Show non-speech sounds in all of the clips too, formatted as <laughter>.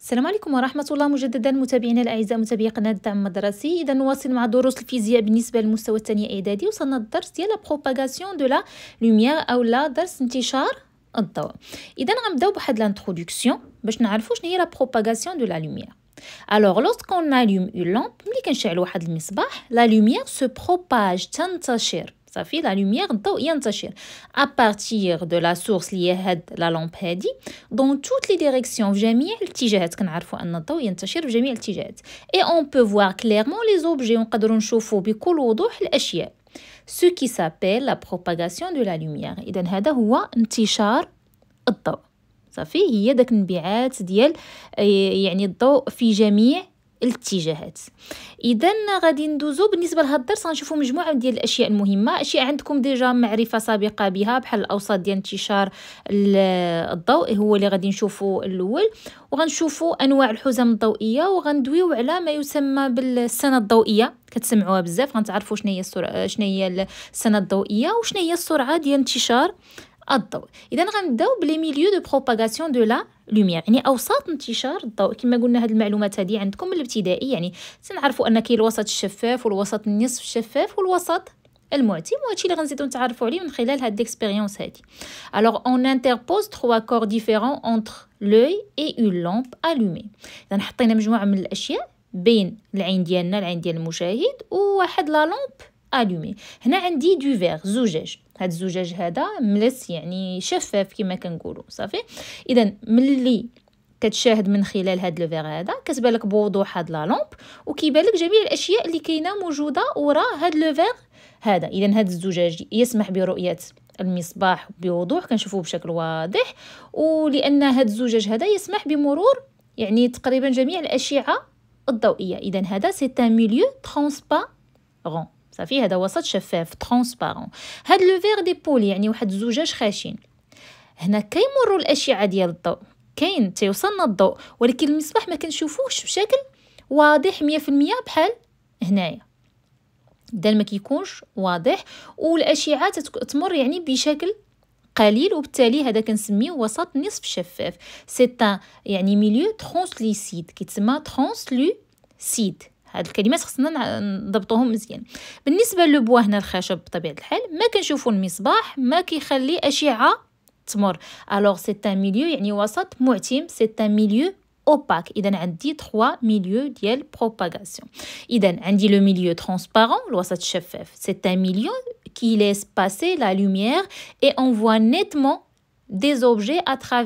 السلام عليكم ورحمة الله مجددا متابعينا الأعزاء متابعي قناة الدعم المدرسي إذا نواصل مع دروس الفيزياء بالنسبة للمستوى الثاني إعدادي وصلنا الدرس ديال بروباغاسيون دو لا لوميير أو لا درس انتشار الضوء إذا غنبداو بواحد لانتخودكسيون باش نعرفو شنو هي لا بروباغاسيون دو لا لوميير الوغ لوسكون الوم اون لامب ملي كنشعلو واحد المصباح لا لوميير سو بروباج تنتشر la lumière الضوء ينتشر à partir de la source li la lampe dans toutes les directions جميع الاتجاهات كنعرفوا ان الضوء ينتشر في et on peut voir clairement les objets ونقدروا نشوفوا بكل وضوح الاشياء ce qui s'appelle la propagation de la lumière اذا هذا هو انتشار الضوء صافي هي داك ديال يعني الضوء في جميع الاتجاهات اذا غادي ندوزو بالنسبه لهذا الدرس غنشوفوا مجموعه ديال الاشياء المهمه اشياء عندكم ديجا معرفه سابقه بها بحال الاوساط ديال انتشار الضوء هو اللي غادي نشوفو الاول وغنشوفو انواع الحزم الضوئيه وغندويو على ما يسمى بالسنه الضوئيه كتسمعوها بزاف غنتعرفوا شنو هي السرعه شنو هي السنه الضوئيه وشنو هي السرعه ديال انتشار الضوء اذا غنبداو بلي ميليو دو بروباغاسيون دو لا لوميير يعني اوساط انتشار الضوء كما قلنا هاد المعلومات هادي عندكم من الابتدائي يعني تنعرفوا ان كاين الوسط الشفاف والوسط النصف الشفاف والوسط المعتم وهادشي اللي غنزيدو نتعرفوا عليه من خلال هاد ديكسبيريونس هادي الوغ اون انتربوز تخوا كور ديفيرون اونتر لوي اي اون لامب الومي اذا حطينا مجموعه من الاشياء بين العين ديالنا العين ديال المشاهد وواحد لا لامب الومي هنا عندي دو فيغ زجاج هاد الزجاج هذا ملس يعني شفاف كما كنقولوا صافي اذا ملي كتشاهد من خلال هاد لو فيغ هذا كتبان لك بوضوح هاد لا لامب وكيبان لك جميع الاشياء اللي كاينه موجوده وراء هاد لو فيغ هذا اذا هاد الزجاج يسمح برؤيه المصباح بوضوح كنشوفوه بشكل واضح ولان هاد الزجاج هذا يسمح بمرور يعني تقريبا جميع الاشعه الضوئيه اذا هذا سي ان ميليو ترانسبارون صافي هذا وسط شفاف ترونسبارون هاد لو فيغ دي بول يعني واحد الزجاج خشن هنا كيمروا الاشعه ديال الضوء كاين تيوصلنا الضوء ولكن المصباح ما كنشوفوهش بشكل واضح 100% بحال هنايا ده ما كيكونش واضح والاشعه تمر يعني بشكل قليل وبالتالي هذا كنسميه وسط نصف شفاف سي يعني ميليو ترونسليسيد كيتسمى ترونسلوسيد هاد الكلمات خصنا نضبطوهم مزيان بالنسبه للبوا هنا الخشب بطبيعه الحال ما كنشوفوا المصباح ما كيخلي اشعه تمر الوغ سي ميليو يعني وسط معتم سي ميليو اوباك اذا عندي 3 ميليو ديال بروباغاسيون اذا عندي لو ميليو ترونسبارون الوسط الشفاف سي ميليو كي ليس باسي لا لوميير اي on voit nettement des objets à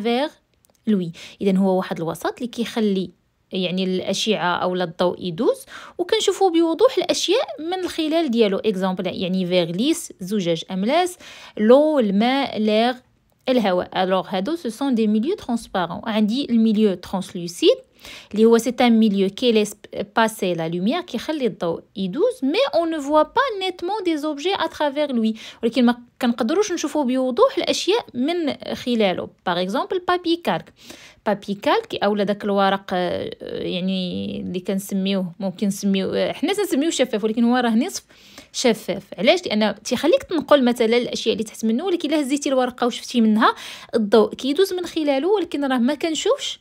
لوي اذا هو واحد الوسط اللي كيخلي يعني الاشعه او الضوء يدوز وكنشوفوا بوضوح الاشياء من الخلال ديالو اكزامبل يعني فيغليس زجاج املاس لو الماء لاغ الهواء الوغ هادو سو سون دي ميليو ترونسبارون عندي الميليو ترونسلوسيد اللي هو سي ان ميليو كي ليس باسي لا لوميير كيخلي الضوء يدوز مي اون فوا با نيتمون دي زوبجي اترافير لوي ولكن ما كنقدروش نشوفو بوضوح الاشياء من خلاله باغ اكزومبل بابي كالك بابي كالك اولا داك الورق آه، يعني اللي كنسميوه ممكن نسميوه آه، حنا تنسميوه شفاف ولكن هو راه نصف شفاف علاش لان تيخليك تنقل مثلا الاشياء اللي تحت منه ولكن الا هزيتي الورقه وشفتي منها الضوء كيدوز من خلاله ولكن راه ما كنشوفش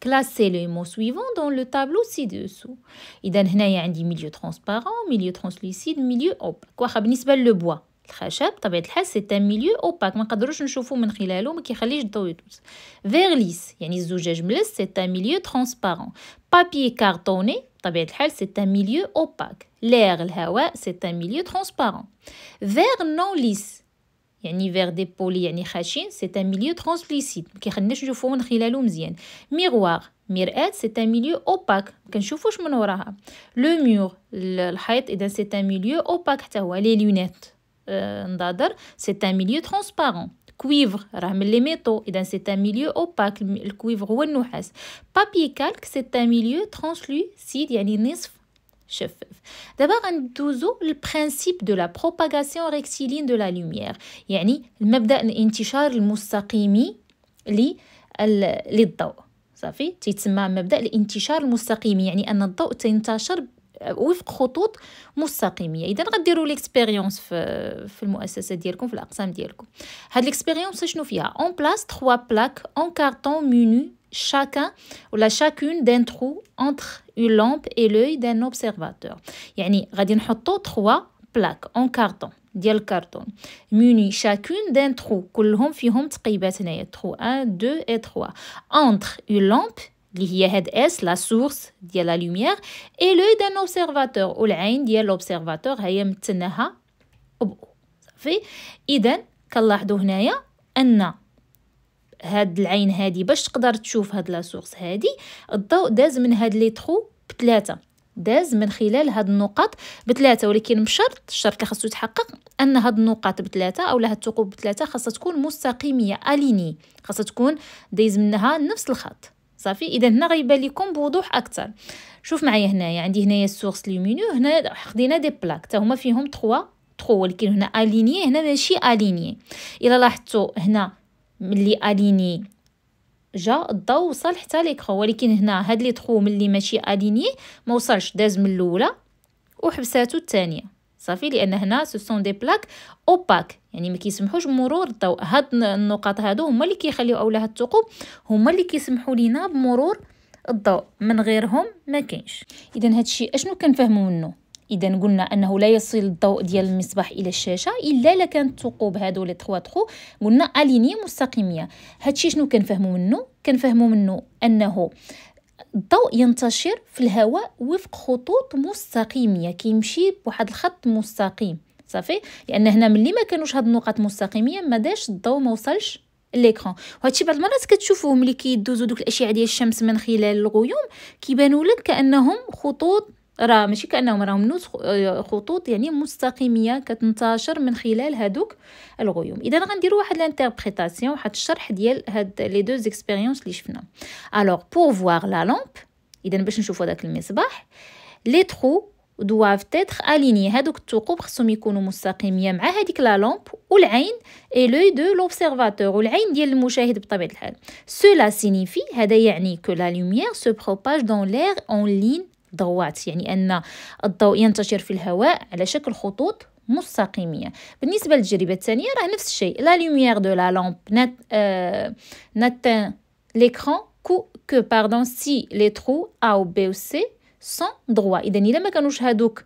Classez les mots suivants dans le tableau ci-dessous. Iden il y a un milieu transparent, milieu translucide, milieu opaque. le bois. C'est un milieu opaque. verre lisse, c'est un milieu transparent. Papier cartonné, c'est un milieu opaque. L'air, c'est un milieu transparent. vers non lisse, Yanni il des polis un chachin c'est un milieu translucide miroir miret c'est un milieu opaque le mur le c'est un milieu opaque les lunettes c'est un milieu transparent cuivre ram les métaux et dans c'est un milieu opaque le cuivre ou noir papier calque c'est un milieu translucide un شفف دابا غندوزو للبرينسيپ دو لا بروباغاسيون ريكتيلين دو لا لوميير يعني المبدا الانتشار المستقيمي للضوء صافي تيتسمى مبدا الانتشار المستقيمي يعني ان الضوء تنتشر وفق خطوط مستقيميه اذا غديروا ليكسبيريونس في في المؤسسه ديالكم في الاقسام ديالكم هاد ليكسبيريونس شنو فيها اون بلاص 3 بلاك اون كارطون مينو chacun ou la chacune d'un trou entre une lampe et l'œil d'un observateur يعني غادي نحطو trois plaques en carton. ديال كارتون موني شاكون دان ترو كلهم فيهم تقيبات هنايا ترو 1 2 اي 3 انتر اون لامب اللي هي هاد اس لا سورس ديال لا لوميير اي لو دان اوبسيرفاتور والعين ديال لوبسيرفاتور هي مثلناها بو صافي اذا كنلاحظوا هنايا ان هاد العين هادي باش تقدر تشوف هاد لاسورس هادي الضوء داز من هاد لي طرو بثلاثه داز من خلال هاد النقاط بثلاثه ولكن بشرط الشرط اللي خاصو يتحقق ان هاد النقاط بثلاثه اولا هاد الثقوب بثلاثه خاصها تكون مستقيميه اليني خاصها تكون دايز منها نفس الخط صافي اذا هنا غيبان لكم بوضوح اكثر شوف معايا هنايا عندي هنايا السورس لومينيو هنا خدينا دي بلاك حتى هما فيهم 3 3 ولكن هنا اليني هنا ماشي اليني الا لاحظتوا هنا ملي اليني جا الضوء وصل حتى ليكرو ولكن هنا هاد لي طرو ملي ماشي اليني ما وصلش داز من الاولى وحبساتو الثانيه صافي لان هنا سو سون دي بلاك اوباك يعني ما كيسمحوش بمرور الضوء هاد النقط هادو هما اللي كيخليو اولا هاد الثقوب هما اللي كيسمحوا لينا بمرور الضوء من غيرهم ما كاينش اذا هادشي اشنو كنفهمو منه اذا قلنا انه لا يصل الضوء ديال المصباح الى الشاشه الا لكانت كانت ثقوب هادو لي تخوا تخو قلنا اليني مستقيميه هادشي شنو كنفهمو منه كنفهمو منه انه الضوء ينتشر في الهواء وفق خطوط مستقيميه كيمشي بواحد الخط مستقيم صافي لان هنا ملي ما كانوش هاد النقط مستقيميه ما داش الضوء ما وصلش ليكرون وهادشي بعض المرات كتشوفوه ملي كيدوزو دوك الاشعه ديال الشمس من خلال الغيوم كيبانوا لك كانهم خطوط راه ماشي كانهم راهم نوت آه، خطوط يعني مستقيميه كتنتشر من خلال هادوك الغيوم اذا غنديروا واحد لانتربريتاسيون واحد الشرح ديال هاد لي دو اكسبيريونس اللي شفنا الوغ بور فوار لا لامب اذا باش نشوفوا داك المصباح لي ترو دواف تيتر اليني هادوك الثقوب خصهم يكونوا مستقيميه مع هذيك لا لامب والعين اي لوي دو لوبسيرفاتور والعين ديال المشاهد بطبيعه الحال سولا سينيفي هذا يعني كو لا لوميير سو بروباج دون لير اون لين ضوات يعني أن الضوء ينتشر في الهواء على شكل خطوط مستقيمية بالنسبة للتجربة الثانية راه نفس الشيء لا لوميير دو لا لامب نات آه ناتان ليكران كو كو باردون سي لي ترو ا او بي او سي سون دووا اذا الا ما كانوش هادوك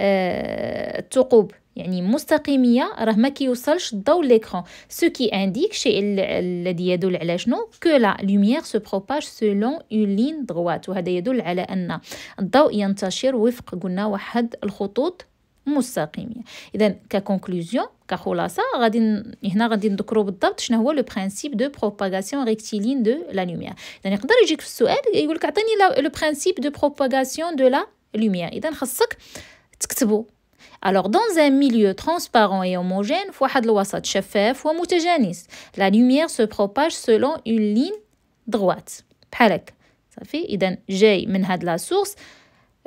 الثقوب آه، يعني مستقيميه راه ما كيوصلش الضوء ليكرون سو كي انديك شيء الذي يدل على شنو كو لا لوميير سو بروباج سولون اون لين دغوات وهذا يدل على ان الضوء ينتشر وفق قلنا واحد الخطوط مستقيميه اذا ككونكلوزيون كخلاصه غادي هنا غادي نذكروا بالضبط شنو هو لو برينسيپ دو بروباغاسيون ريكتيلين دو لا لوميير اذا يقدر يجيك في السؤال يقول لك اعطيني لو برينسيپ دو بروباغاسيون دو لا لوميير اذا خصك تكتبوا Alors dans un milieu transparent et homogène, la lumière se propage selon une ligne droite. Ça fait, إذا جاي من هاد لا سورس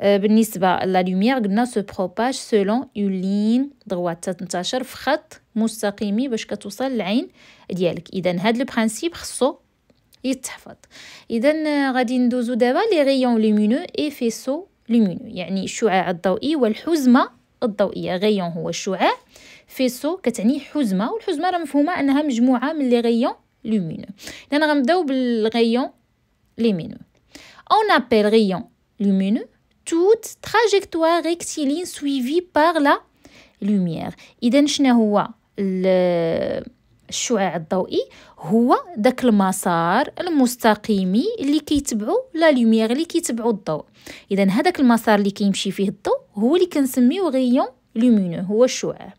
بالنسبة للوميير قلنا سو بروباج سولون اون لين دغوات تنتشر في خط مستقيمي باش كتوصل للعين ديالك اذا هاد لو البرانسيب خصو يتحفظ اذا غادي ندوزو دابا لي غيون لومينو اي فيسو لومينو يعني الشعاع الضوئي والحزمه الضوئيه غيون هو الشعاع فيسو كتعني حزمه والحزمه راه مفهومه انها مجموعه من لي غيون لومينو اذا غنبداو بالغيون لومينو اون appelle غيون لومينو توت تراجيكتوار ريكتيلين سويفي بار لا لوميير اذا شنو هو الشعاع الضوئي هو داك المسار المستقيمي اللي كيتبعو لا لوميير اللي كيتبعو الضوء اذا هذاك المسار اللي كيمشي فيه الضوء هو اللي كنسميو غيون لومينو هو الشعاع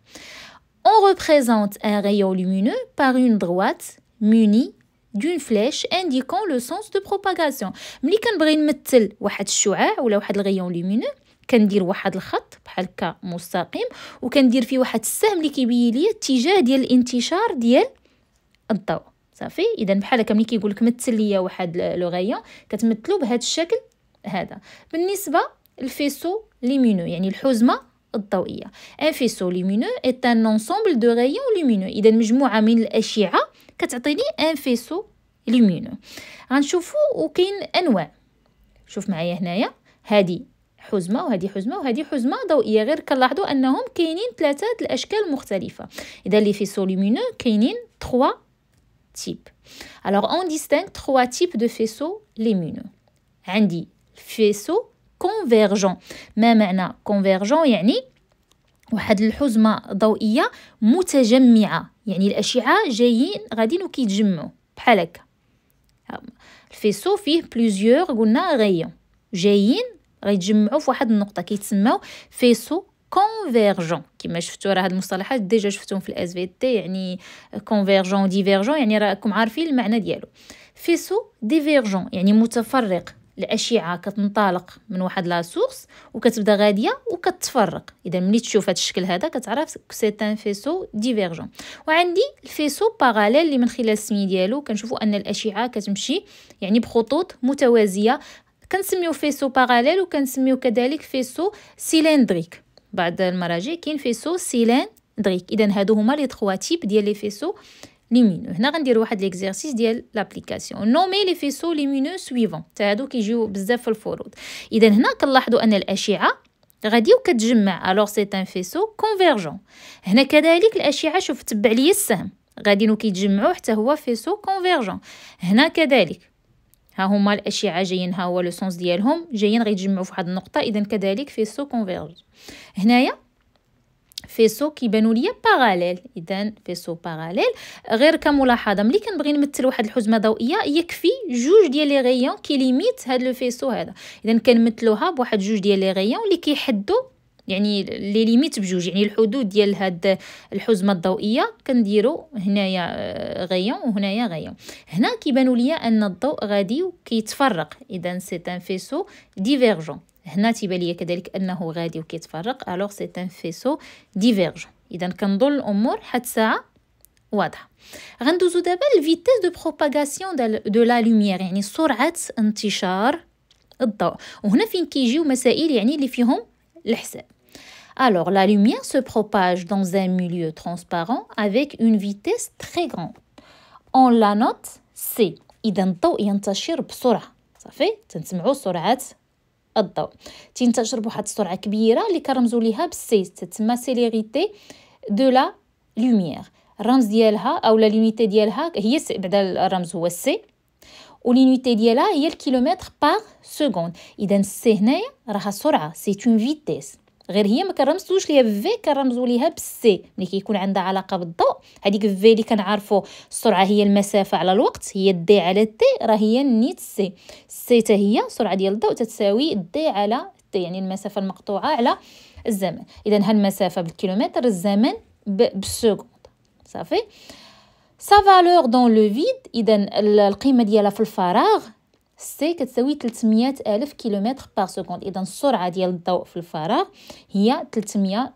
اون ريبريزونت ان غيون لومينو بار اون دروات موني دون فلاش انديكون لو سونس دو بروباغاسيون ملي كنبغي نمثل واحد الشعاع ولا واحد الغيون لومينو كندير واحد الخط بحال هكا مستقيم وكندير فيه واحد السهم اللي كيبين ليا الاتجاه ديال الانتشار ديال الضوء صافي اذا بحال هكا ملي كيقول لك مثل ليا واحد لو غيون كتمثلو بهذا الشكل هذا بالنسبه الفيسو ليمينو يعني الحزمة الضوئية ان فيسو ليمينو est ان انصومبل دو غايون ليمينو إذا مجموعة من الأشعة كتعطيني ان فيسو ليمينو غنشوفو وكاين أنواع شوف معايا هنايا هادي حزمه وهذه حزمه وهذه حزمه ضوئيه غير كنلاحظوا انهم كاينين ثلاثه الاشكال مختلفه اذا لي فيسو ليمينو كاينين 3 تيب الوغ اون distingue 3 تيب دو فيسو ليمينو عندي فيسو كونفيرجون ما معنى كونفيرجون يعني واحد الحزمه ضوئيه متجمعه يعني الاشعه جايين غاديين وكيتجمعوا بحال هكا الفيسو فيه بليزيور قلنا غيون جايين غيتجمعوا في واحد النقطه كيتسماو فيسو كونفيرجون كما شفتوا راه هاد المصطلحات ديجا شفتهم في الاس في تي يعني كونفيرجون ديفيرجون يعني راكم عارفين المعنى ديالو فيسو ديفيرجون يعني متفرق الاشعه كتنطلق من واحد لاسوغس وكتبدا غاديه وكتفرق اذا ملي تشوف هاد الشكل هذا كتعرف سي ان فيسو ديفيرجون وعندي الفيسو باغاليل اللي من خلال السمي ديالو كنشوفو ان الاشعه كتمشي يعني بخطوط متوازيه كنسميو فيسو باغاليل وكنسميو كذلك فيسو سيلندريك بعد المراجع كاين فيسو سيلندريك اذا هادو هما لي تخوا تيب ديال لي فيسو ليمينو هنا غندير واحد ليكزيرسيس ديال لابليكاسيون نومي لي فيسو ليمينو سويفون تاع هادو كيجيو بزاف في الفروض اذا هنا كنلاحظوا ان الاشعه غادي وكتجمع الوغ سي تان فيسو كونفيرجون هنا كذلك الاشعه شوف تبع لي السهم غاديين كيتجمعوا حتى هو فيسو كونفيرجون هنا كذلك ها هما الاشعه جايين ها هو لو سونس ديالهم جايين غيتجمعوا في واحد النقطه اذا كذلك فيسو كونفيرج هنايا فيسو كيبانوا ليا باراليل اذا فيسو باراليل غير كملاحظه ملي كنبغي نمثل واحد الحزمه ضوئيه يكفي جوج ديال لي غيون كيليميت هاد لو فيسو هذا اذا كنمثلوها بواحد جوج ديال لي غيون اللي كيحدوا يعني لي ليميت بجوج يعني الحدود ديال هاد الحزمه الضوئيه كنديرو هنايا غيون آه، وهنايا غيون هنا كيبانوا ليا ان الضوء غادي كيتفرق اذا سي ان فيسو ديفيرجون هنا تيبان ليا كذلك انه غادي وكيتفرق الوغ سي ان فيسو ديفيرجون اذا كنظن الامور حد ساعه واضحه غندوزو دابا الفيتيس دو بروباغاسيون دو لا لوميير يعني سرعه انتشار الضوء وهنا فين كيجيو مسائل يعني اللي فيهم الحساب Alors, la lumière se propage dans un milieu transparent avec une vitesse très grande. On la note C. إذا الضوء ينتشر بسرعة صافي تنسمعوا سرعة الضوء تنتشر بواحد السرعه كبيره اللي كرمزوا ليها بالسي تسمى سيليغيتي دو لا لوميير الرمز ديالها اولا لونيتي ديالها هي بعدا الرمز هو السي لونيتي ديالها هي الكيلومتر بار سكوند اذا السي هنايا راها سرعه سي اون فيتيس غير هي ما كنرمزوش ليها بفي كنرمزو ليها بالسي ملي كيكون عندها علاقه بالضوء هذيك في اللي كنعرفوا السرعه هي المسافه على الوقت هي دي على تي راه هي نيت سي سي حتى هي السرعه ديال الضوء تتساوي دي على تي يعني المسافه المقطوعه على الزمن اذا هالمسافه بالكيلومتر الزمن بالسكوند صافي سا فالور دون لو فيد اذا القيمه ديالها في الفراغ سي كتساوي 300 ألف كيلومتر بار سكوند إذا السرعة ديال الضوء في الفراغ هي 300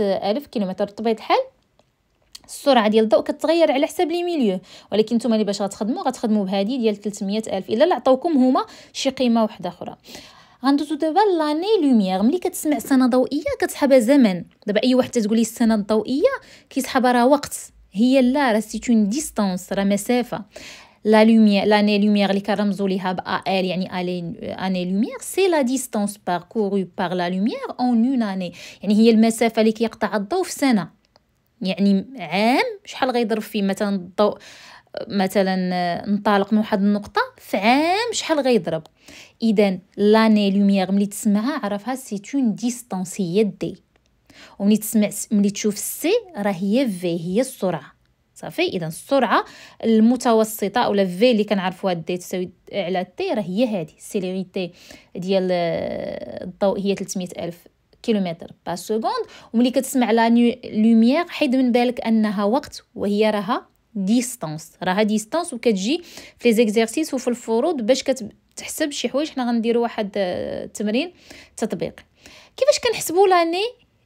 ألف كيلومتر بطبيعة الحال السرعه ديال الضوء كتغير على حساب لي ميليو ولكن نتوما اللي باش غتخدموا غتخدموا بهادي ديال 300 الف الا لا عطاوكم هما شي قيمه وحدة اخرى غندوزو دابا لاني لوميير ملي كتسمع سنه ضوئيه كتسحبها زمن دابا اي واحد تتقولي السنه الضوئيه كيسحبها راه وقت هي لا راه سيتون ديستونس راه مسافه لا لوميير لاني لوميير اللي كنرمزوا ليها ب ال يعني اني لوميير سي لا ديستانس باركورو بار لا لوميير اون اون اني يعني هي المسافه اللي كيقطع الضوء في سنه يعني عام شحال غيضرب فيه مثلا الضوء مثلا نطالق من واحد النقطه في عام شحال غيضرب اذا لاني لوميير ملي تسمعها عرفها سي اون ديستانس هي دي وملي تسمع ملي تشوف سي راه هي في هي السرعه صافي اذا السرعه المتوسطه اولا في اللي كنعرفوها دي تساوي على تي راه هي هذه السيليريتي ديال آه، الضوء هي 300 الف كيلومتر با سكوند وملي كتسمع لا لوميير حيد من بالك انها وقت وهي راها ديستانس راها ديستانس وكتجي في لي زيكزيرسيس وفي الفروض باش كتحسب شي حوايج حنا غنديروا واحد التمرين آه، تطبيقي كيفاش كنحسبوا لاني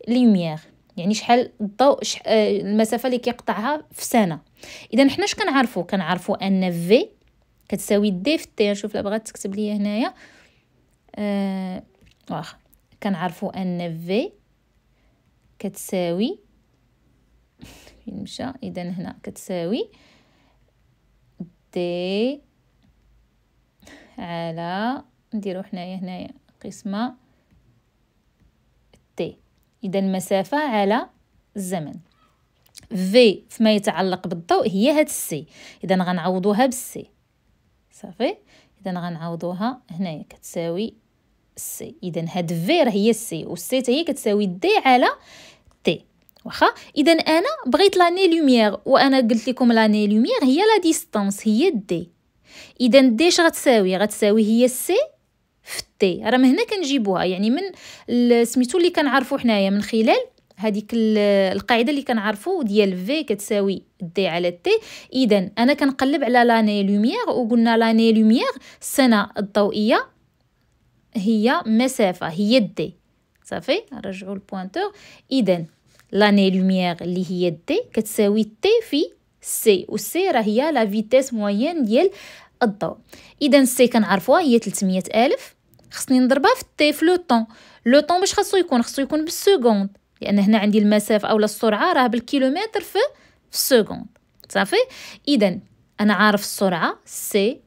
لوميير يعني شحال الضوء شح... آه، المسافه اللي كيقطعها في سنه اذا حنا اش كنعرفوا كنعرفوا ان في كتساوي دي في تي نشوف لا بغات تكتب لي هنايا آه... واخا كنعرفوا ان في كتساوي <laughs> فين مشى اذا هنا كتساوي دي على نديرو حنايا هنايا قسمه تي إذا المسافة على الزمن في فيما يتعلق بالضوء هي هاد السي إذا غنعوضوها بالسي صافي إذا غنعوضوها هنايا كتساوي سي إذا هاد في راه هي السي والسي هي كتساوي دي على تي واخا اذا انا بغيت لاني لوميير وانا قلت لكم لاني لوميير هي لا ديستانس هي دي اذا دي شغتساوي غتساوي غتساوي هي سي داي راه من هنا كنجيبوها يعني من سميتو اللي كنعرفو حنايا من خلال هذيك القاعده اللي كنعرفو ديال في كتساوي دي على تي اذا انا كنقلب على لاني لوميير وقلنا لاني لوميير السنه الضوئيه هي مسافه هي دي صافي نرجعوا البوانتور اذا لاني لوميير اللي هي دي كتساوي تي في سي والسي راه هي لا فيتيس موين ديال الضوء اذا سي كنعرفوها هي 300 الف خصني نضربها في التي في لو طون لو طون باش خاصو يكون خاصو يكون بالسكوند لان هنا عندي المسافه اولا السرعه راه بالكيلومتر في في السكوند صافي اذا انا عارف السرعه سي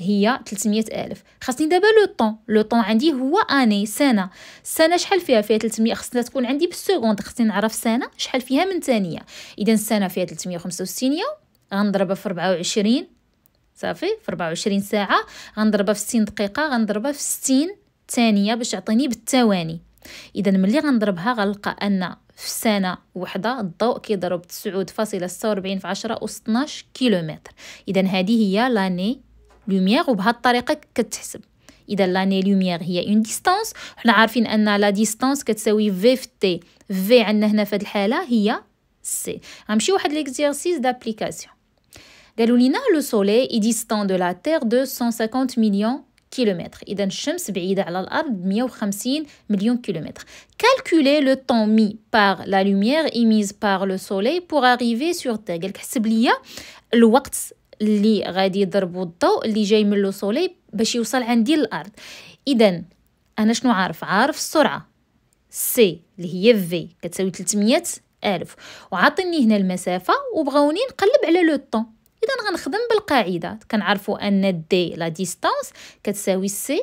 هي 300 ألف خاصني دابا لو طون لو طون عندي هو اني سنه سنه شحال فيها فيها 300 خصنا تكون عندي بالسكوند خصني نعرف سنه شحال فيها من ثانيه اذا السنه فيها 365 يوم غنضربها في 24 صافي في 24 ساعه غنضربها في 60 دقيقه غنضربها في 60 ثانيه باش تعطيني بالثواني اذا ملي غنضربها غنلقى ان في سنة وحدة الضوء كيضرب تسعود فاصلة ستة وربعين في عشرة أس 12 كيلومتر إذا هذه هي لاني لوميير وبهذه الطريقة كتحسب إذا لاني لوميير هي اون ديستانس حنا عارفين أن لا ديستانس كتساوي في في تي في عندنا هنا في هاد الحالة هي سي غنمشيو واحد ليكزيرسيس دابليكاسيون قالوا لينا لو سولي اي ديستون دو لا تير دو 150 مليون كيلومتر اذا الشمس بعيده على الارض 150 مليون كيلومتر كالكولي لو طون مي باغ la lumière émise par لو سولي pour arriver سور terre قالك حسب ليا الوقت اللي غادي يضربوا الضوء اللي جاي من لو سولي باش يوصل عندي للارض اذا انا شنو عارف عارف السرعه سي اللي هي في كتساوي 300 الف وعاطيني هنا المسافه وبغاوني نقلب على لو طون اذا غنخدم بالقاعده كنعرفوا ان دي لا ديستانس كتساوي سي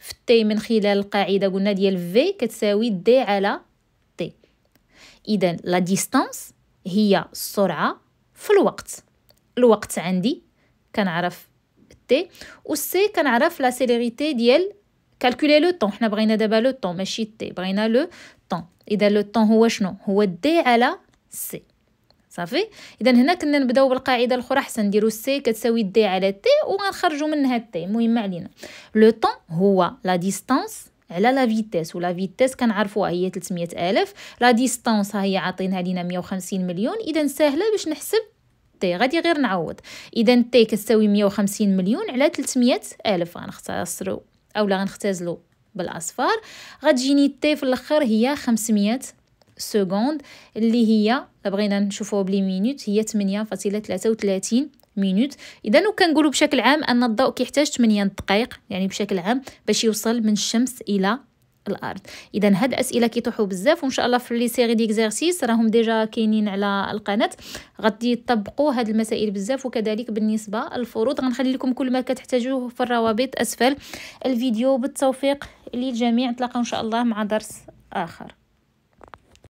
في تي من خلال القاعده قلنا ديال في كتساوي دي على تي اذا لا ديستانس هي السرعه في الوقت الوقت عندي كنعرف تي و سي كنعرف لا سيليريتي ديال كالكولي لو طون حنا بغينا دابا لو طون ماشي تي بغينا لو طون اذا لو طون هو شنو هو دي على سي صافي اذا هنا كنا نبداو بالقاعده الاخرى حسن نديرو سي كتساوي دي على تي وغنخرجوا منها تي المهم علينا لو طون هو لا ديستانس على لا فيتيس ولا فيتيس كنعرفوها هي 300 الف لا ديستانس ها هي عاطينها لينا 150 مليون اذا ساهله باش نحسب تي غادي غير نعوض اذا تي كتساوي 150 مليون على 300 الف غنختصرو اولا غنختزلو بالاصفار غتجيني تي في الاخر هي 500 سكوند اللي هي بغينا نشوفوها بلي مينوت هي 8.33 مينوت اذا وكنقولوا بشكل عام ان الضوء كيحتاج 8 دقائق يعني بشكل عام باش يوصل من الشمس الى الارض اذا هاد الاسئله كيطيحوا بزاف وان شاء الله في لي سيري ديكزارسيس راهم ديجا كاينين على القناه غادي يطبقوا هاد المسائل بزاف وكذلك بالنسبه للفروض غنخلي لكم كل ما كتحتاجوه في الروابط اسفل الفيديو بالتوفيق للجميع نتلاقاو ان شاء الله مع درس اخر